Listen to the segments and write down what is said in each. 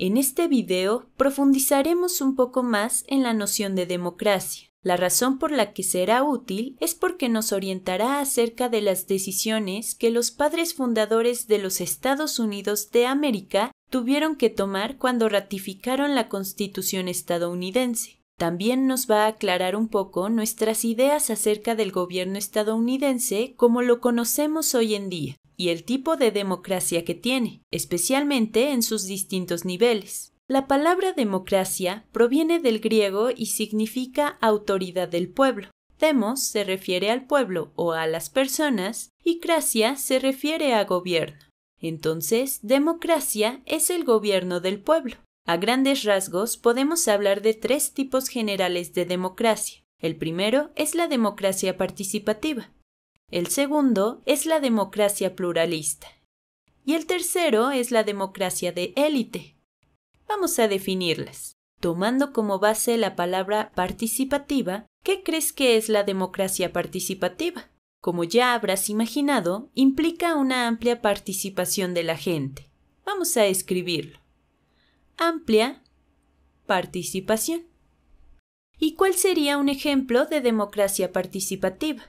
En este video profundizaremos un poco más en la noción de democracia. La razón por la que será útil es porque nos orientará acerca de las decisiones que los padres fundadores de los Estados Unidos de América tuvieron que tomar cuando ratificaron la Constitución estadounidense. También nos va a aclarar un poco nuestras ideas acerca del gobierno estadounidense como lo conocemos hoy en día y el tipo de democracia que tiene, especialmente en sus distintos niveles. La palabra democracia proviene del griego y significa autoridad del pueblo. Demos se refiere al pueblo o a las personas y cracia se refiere a gobierno. Entonces, democracia es el gobierno del pueblo. A grandes rasgos podemos hablar de tres tipos generales de democracia. El primero es la democracia participativa, el segundo es la democracia pluralista. Y el tercero es la democracia de élite. Vamos a definirlas. Tomando como base la palabra participativa, ¿qué crees que es la democracia participativa? Como ya habrás imaginado, implica una amplia participación de la gente. Vamos a escribirlo. Amplia participación. ¿Y cuál sería un ejemplo de democracia participativa?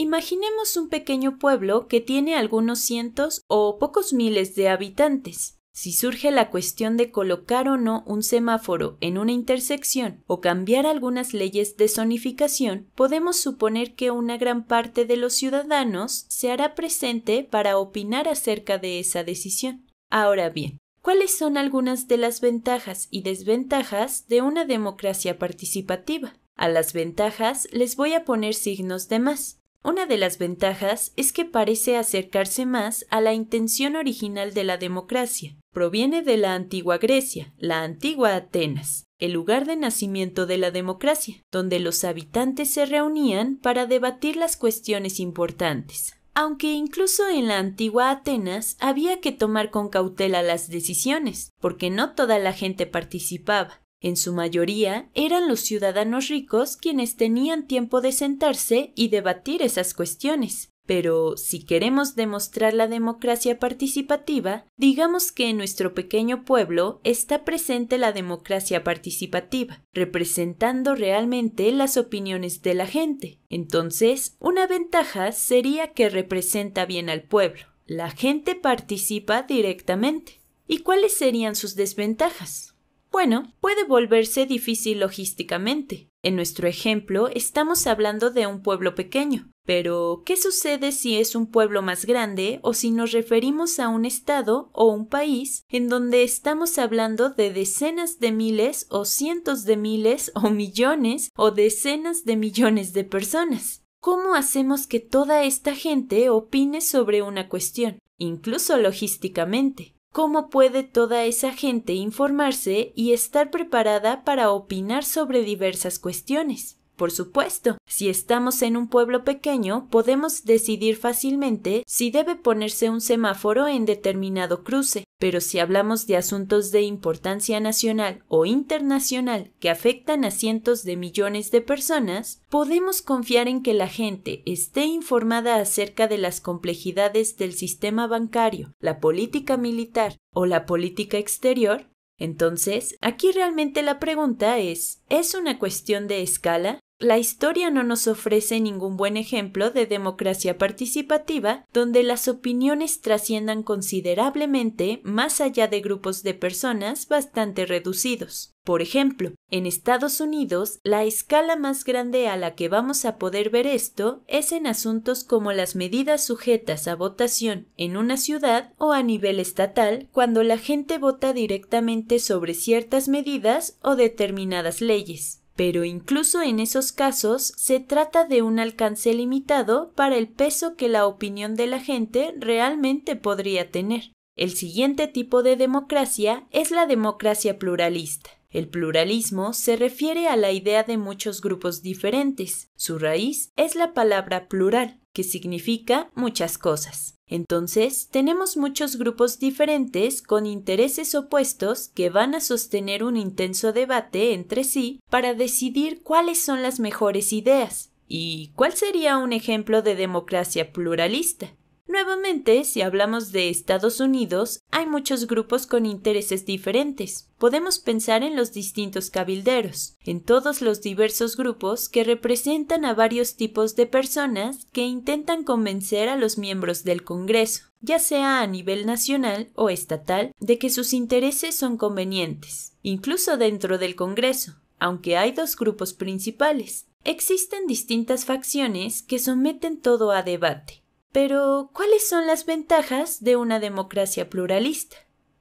Imaginemos un pequeño pueblo que tiene algunos cientos o pocos miles de habitantes. Si surge la cuestión de colocar o no un semáforo en una intersección o cambiar algunas leyes de zonificación, podemos suponer que una gran parte de los ciudadanos se hará presente para opinar acerca de esa decisión. Ahora bien, ¿cuáles son algunas de las ventajas y desventajas de una democracia participativa? A las ventajas les voy a poner signos de más, una de las ventajas es que parece acercarse más a la intención original de la democracia. Proviene de la antigua Grecia, la antigua Atenas, el lugar de nacimiento de la democracia, donde los habitantes se reunían para debatir las cuestiones importantes. Aunque incluso en la antigua Atenas había que tomar con cautela las decisiones, porque no toda la gente participaba. En su mayoría eran los ciudadanos ricos quienes tenían tiempo de sentarse y debatir esas cuestiones. Pero si queremos demostrar la democracia participativa, digamos que en nuestro pequeño pueblo está presente la democracia participativa, representando realmente las opiniones de la gente. Entonces, una ventaja sería que representa bien al pueblo. La gente participa directamente. ¿Y cuáles serían sus desventajas? Bueno, puede volverse difícil logísticamente. En nuestro ejemplo, estamos hablando de un pueblo pequeño. Pero, ¿qué sucede si es un pueblo más grande o si nos referimos a un estado o un país en donde estamos hablando de decenas de miles o cientos de miles o millones o decenas de millones de personas? ¿Cómo hacemos que toda esta gente opine sobre una cuestión, incluso logísticamente? cómo puede toda esa gente informarse y estar preparada para opinar sobre diversas cuestiones. Por supuesto, si estamos en un pueblo pequeño, podemos decidir fácilmente si debe ponerse un semáforo en determinado cruce, pero si hablamos de asuntos de importancia nacional o internacional que afectan a cientos de millones de personas, podemos confiar en que la gente esté informada acerca de las complejidades del sistema bancario, la política militar o la política exterior entonces, aquí realmente la pregunta es, ¿es una cuestión de escala? La historia no nos ofrece ningún buen ejemplo de democracia participativa donde las opiniones trasciendan considerablemente más allá de grupos de personas bastante reducidos. Por ejemplo, en Estados Unidos, la escala más grande a la que vamos a poder ver esto es en asuntos como las medidas sujetas a votación en una ciudad o a nivel estatal cuando la gente vota directamente sobre ciertas medidas o determinadas leyes pero incluso en esos casos se trata de un alcance limitado para el peso que la opinión de la gente realmente podría tener. El siguiente tipo de democracia es la democracia pluralista. El pluralismo se refiere a la idea de muchos grupos diferentes. Su raíz es la palabra plural, que significa muchas cosas. Entonces, tenemos muchos grupos diferentes con intereses opuestos que van a sostener un intenso debate entre sí para decidir cuáles son las mejores ideas. ¿Y cuál sería un ejemplo de democracia pluralista? Nuevamente, si hablamos de Estados Unidos, hay muchos grupos con intereses diferentes. Podemos pensar en los distintos cabilderos, en todos los diversos grupos que representan a varios tipos de personas que intentan convencer a los miembros del Congreso, ya sea a nivel nacional o estatal, de que sus intereses son convenientes, incluso dentro del Congreso, aunque hay dos grupos principales. Existen distintas facciones que someten todo a debate. Pero, ¿cuáles son las ventajas de una democracia pluralista?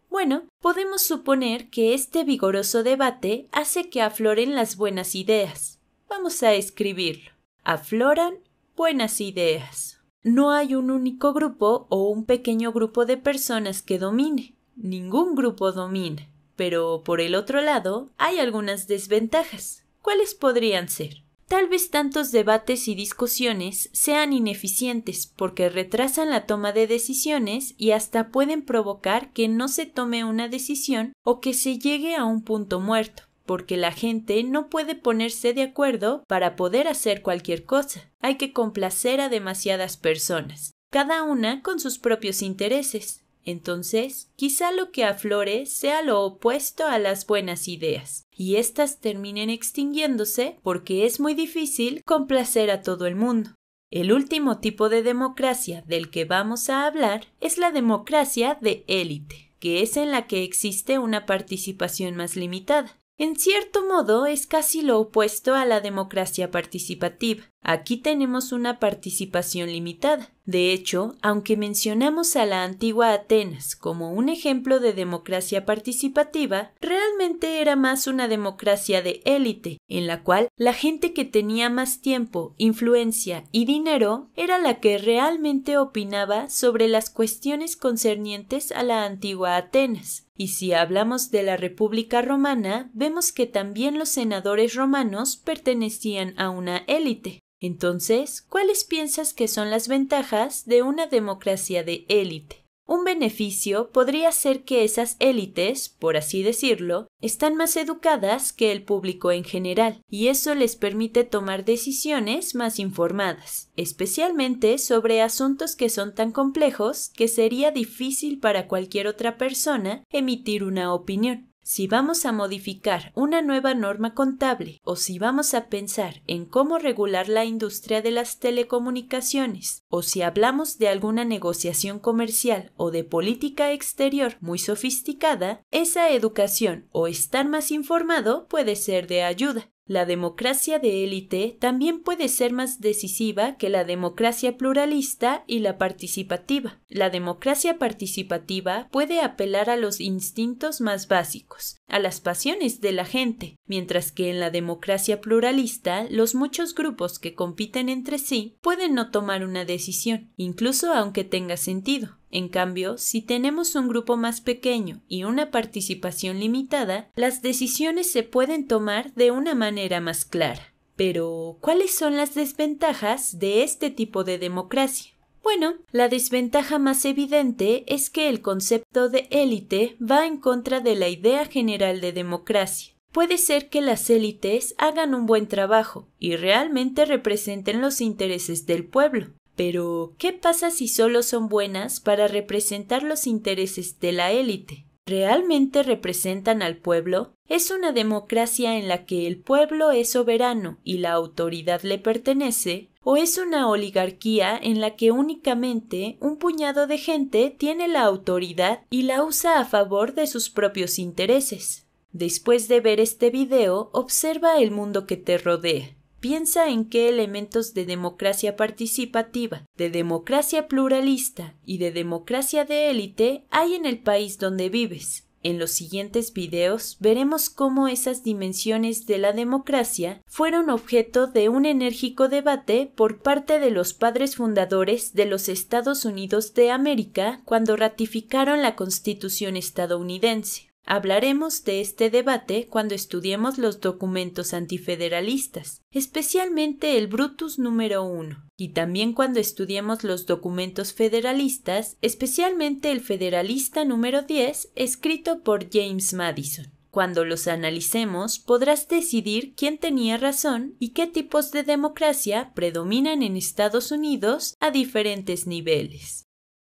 Bueno, podemos suponer que este vigoroso debate hace que afloren las buenas ideas. Vamos a escribirlo. Afloran buenas ideas. No hay un único grupo o un pequeño grupo de personas que domine. Ningún grupo domina. Pero, por el otro lado, hay algunas desventajas. ¿Cuáles podrían ser? Tal vez tantos debates y discusiones sean ineficientes porque retrasan la toma de decisiones y hasta pueden provocar que no se tome una decisión o que se llegue a un punto muerto, porque la gente no puede ponerse de acuerdo para poder hacer cualquier cosa. Hay que complacer a demasiadas personas, cada una con sus propios intereses. Entonces, quizá lo que aflore sea lo opuesto a las buenas ideas, y éstas terminen extinguiéndose porque es muy difícil complacer a todo el mundo. El último tipo de democracia del que vamos a hablar es la democracia de élite, que es en la que existe una participación más limitada. En cierto modo es casi lo opuesto a la democracia participativa. Aquí tenemos una participación limitada, de hecho, aunque mencionamos a la antigua Atenas como un ejemplo de democracia participativa, realmente era más una democracia de élite, en la cual la gente que tenía más tiempo, influencia y dinero era la que realmente opinaba sobre las cuestiones concernientes a la antigua Atenas. Y si hablamos de la República Romana, vemos que también los senadores romanos pertenecían a una élite. Entonces, ¿cuáles piensas que son las ventajas de una democracia de élite? Un beneficio podría ser que esas élites, por así decirlo, están más educadas que el público en general, y eso les permite tomar decisiones más informadas, especialmente sobre asuntos que son tan complejos que sería difícil para cualquier otra persona emitir una opinión. Si vamos a modificar una nueva norma contable o si vamos a pensar en cómo regular la industria de las telecomunicaciones o si hablamos de alguna negociación comercial o de política exterior muy sofisticada, esa educación o estar más informado puede ser de ayuda. La democracia de élite también puede ser más decisiva que la democracia pluralista y la participativa. La democracia participativa puede apelar a los instintos más básicos, a las pasiones de la gente, mientras que en la democracia pluralista los muchos grupos que compiten entre sí pueden no tomar una decisión, incluso aunque tenga sentido. En cambio, si tenemos un grupo más pequeño y una participación limitada, las decisiones se pueden tomar de una manera más clara. Pero, ¿cuáles son las desventajas de este tipo de democracia? Bueno, la desventaja más evidente es que el concepto de élite va en contra de la idea general de democracia. Puede ser que las élites hagan un buen trabajo y realmente representen los intereses del pueblo, pero, ¿qué pasa si solo son buenas para representar los intereses de la élite? ¿Realmente representan al pueblo? Es una democracia en la que el pueblo es soberano y la autoridad le pertenece, o es una oligarquía en la que únicamente un puñado de gente tiene la autoridad y la usa a favor de sus propios intereses. Después de ver este video, observa el mundo que te rodea. Piensa en qué elementos de democracia participativa, de democracia pluralista y de democracia de élite hay en el país donde vives. En los siguientes videos veremos cómo esas dimensiones de la democracia fueron objeto de un enérgico debate por parte de los padres fundadores de los Estados Unidos de América cuando ratificaron la Constitución estadounidense. Hablaremos de este debate cuando estudiemos los documentos antifederalistas, especialmente el Brutus número 1, y también cuando estudiemos los documentos federalistas, especialmente el Federalista número 10, escrito por James Madison. Cuando los analicemos, podrás decidir quién tenía razón y qué tipos de democracia predominan en Estados Unidos a diferentes niveles.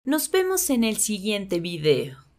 Nos vemos en el siguiente video.